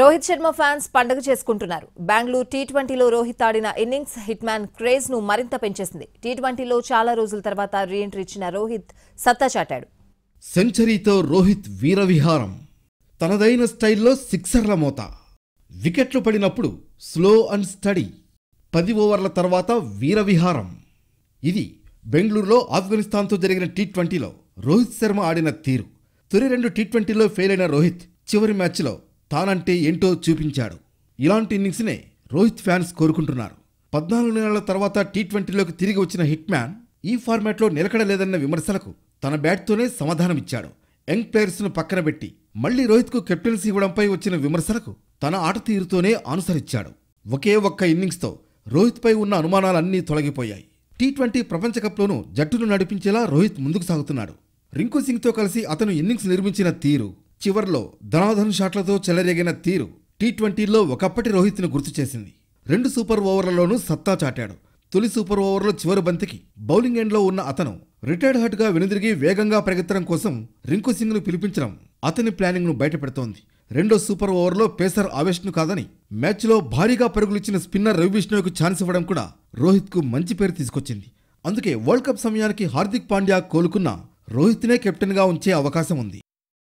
Rohit Sharma fans పండగ చేసుకుంటున్నారు Bengaluru tea ట్వంటీలో రోహిత్ ఆడిన ఇన్నింగ్స్ హిట్ మ్యాన్ క్రేజ్ ను మరింత పెంచేసింది టీ ట్వంటీలో చాలా రోజుల తర్వాత రీఎంట్రీ ఇచ్చిన రోహిత్ సత్తా చాటాడు సెంచరీతో రోహిత్ వీరవిహారం తనదైన స్టైల్లో సిక్సర్ల మోత వికెట్లు పడినప్పుడు స్లో అండ్ స్టడీ పది ఓవర్ల తర్వాత వీరవిహారం ఇది బెంగళూరులో ఆఫ్ఘనిస్తాన్తో జరిగిన టీ ట్వంటీలో రోహిత్ శర్మ ఆడిన తీరు తొలి రెండు టీ ట్వంటీలో ఫెయిల్ అయిన రోహిత్ చివరి మ్యాచ్లో తానంటే ఏంటో చూపించాడు ఇలాంటి ఇన్నింగ్స్నే రోహిత్ ఫ్యాన్స్ కోరుకుంటున్నారు పద్నాలుగు నెలల తర్వాత టీ ట్వంటీలోకి తిరిగి వచ్చిన హిట్ మ్యాన్ ఈ ఫార్మాట్లో నిలకడలేదన్న విమర్శలకు తన బ్యాట్తోనే సమాధానమిచ్చాడు యంగ్ ప్లేయర్స్ను పక్కన పెట్టి మళ్లీ రోహిత్కు కెప్టెన్సీ ఇవ్వడంపై వచ్చిన విమర్శలకు తన ఆట తీరుతోనే అనుసరించాడు ఒకే ఒక్క ఇన్నింగ్స్తో రోహిత్పై ఉన్న అనుమానాలన్నీ తొలగిపోయాయి టీ ట్వంటీ ప్రపంచకప్లోనూ జట్టును నడిపించేలా రోహిత్ ముందుకు సాగుతున్నాడు రింకు సింగ్తో కలిసి అతను ఇన్నింగ్స్ నిర్మించిన తీరు చివర్లో ధనాధన షాట్లతో చెలరేగిన తీరు టీ ట్వంటీలో ఒకప్పటి రోహిత్ను గుర్తు చేసింది రెండు సూపర్ ఓవర్లలోనూ సత్తా చాటాడు తొలి సూపర్ ఓవర్లో చివరి బంతికి బౌలింగ్ ఎండ్లో ఉన్న అతను రిటైర్డ్ హట్గా వెనుదిరిగి వేగంగా ప్రగెత్తడం కోసం రింకు సింగ్ను పిలిపించడం అతని ప్లానింగ్ను బయటపెడుతోంది రెండో సూపర్ ఓవర్లో పేసర్ ఆవేశను కాదని మ్యాచ్లో భారీగా పరుగులిచ్చిన స్పిన్నర్ రవి విష్ణుకు ఛాన్స్ ఇవ్వడం కూడా రోహిత్కు మంచి పేరు తీసుకొచ్చింది అందుకే వరల్డ్ కప్ సమయానికి హార్దిక్ పాండ్యా కోలుకున్న రోహిత్నే కెప్టెన్గా ఉంచే అవకాశం ఉంది